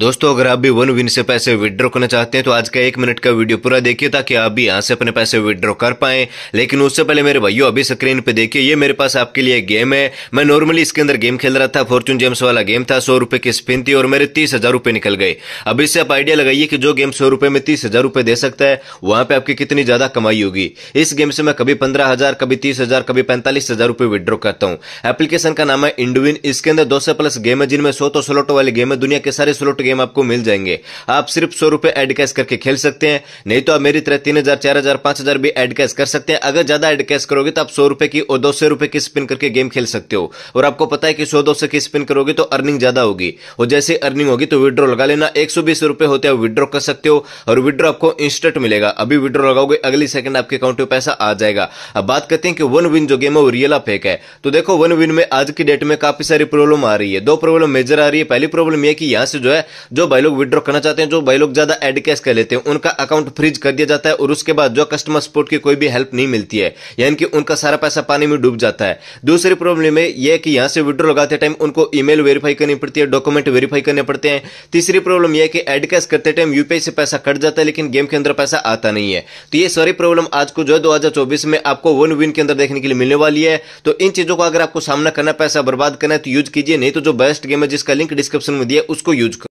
दोस्तों अगर आप भी वन विन से पैसे विदड्रॉ करना चाहते हैं तो आज का एक मिनट का वीडियो पूरा देखिए ताकि आप भी यहाँ से अपने पैसे विदड्रॉ कर पाए लेकिन उससे पहले मेरे भाइयों अभी स्क्रीन पे देखिए ये मेरे पास आपके लिए गेम है मैं नॉर्मली इसके अंदर गेम खेल रहा था फॉर्चून जेम्स वाला गेम था सौ रुपए की स्पिन थी और मेरे तीस हजार रुपये निकल गए अब इससे आप आइडिया लगाइए कि जो गेम सौ रुपए में तीस हजार रुपए दे सकता है वहां पर आपकी कितनी ज्यादा कमाई होगी इस गेम से मैं कभी पंद्रह हजार कभी तीस हजार कभी पैंतालीस हजार रुपये विड्रॉ करता हूँ एप्लीकेशन का नाम है इंडविन इसके अंदर दो सौ प्लस गेम है जिनमें सौ तो स्लोटो वाले गेम है दुनिया के सारे स्लोटो सॉफ्ट गेम आपको मिल जाएंगे आप सिर्फ सौ रुपए एड कैश करके खेल सकते हैं नहीं तो आप मेरी तरह तीन हजार चार हजार पांच हजार भी एड कैश कर सकते हैं अगर ज्यादा एड कैश करोगे तो आप सौ रुपए की और दो सौ रुपए की स्पिन करके गेम खेल सकते हो और आपको पता है कि सौ दो सौ की स्पिन करोगे तो अर्निंग ज्यादा होगी और जैसे अर्निंग होगी तो विड्रो लगा लेना एक सौ बीस रुपए होते हैं विड्रो कर सकते हो और विड्रो आपको इंस्टेंट मिलेगा अभी विड्रो लगाओगे अगली सेकंड आपके अकाउंट में पैसा आ जाएगा अब बात करते हैं कि वन विन जो गेम है वो रियला फेक है तो देखो वन विन में आज की डेट में काफी सारी प्रॉब्लम आ रही है दो प्रॉब्लम मेजर आ रही है पहली प्रॉब्लम यह कि यहां से जो है जो भाई लोग विड्रॉ करना चाहते हैं जो भाई लोग ज्यादा एड कैश कर लेते हैं उनका अकाउंट फ्रीज कर दिया जाता है और उसके बाद जो कस्टमर सपोर्ट की कोई भी हेल्प नहीं मिलती है यानी कि उनका सारा पैसा पानी में डूब जाता है दूसरी प्रॉब्लम है यह कि यहां से विड्रॉ लगाते टाइम उनको ईमेल वेरीफाई करनी पड़ती है डॉक्यूमेंट वेरीफाई करने पड़ते हैं तीसरी प्रॉब्लम यह कि एड कैश करते टाइम यूपीआई से पैसा कट जाता है लेकिन गेम के अंदर पैसा आता नहीं है तो ये सारी प्रॉब्लम आज को जो है दो में आपको वन विन के अंदर देखने के लिए मिलने वाली है तो इन चीजों को अगर आपको सामना करना पैसा बर्बाद करना है तो यूज कीजिए नहीं तो जो बेस्ट गेम है जिसका लिंक डिस्क्रिप्शन में दिया उसको यूज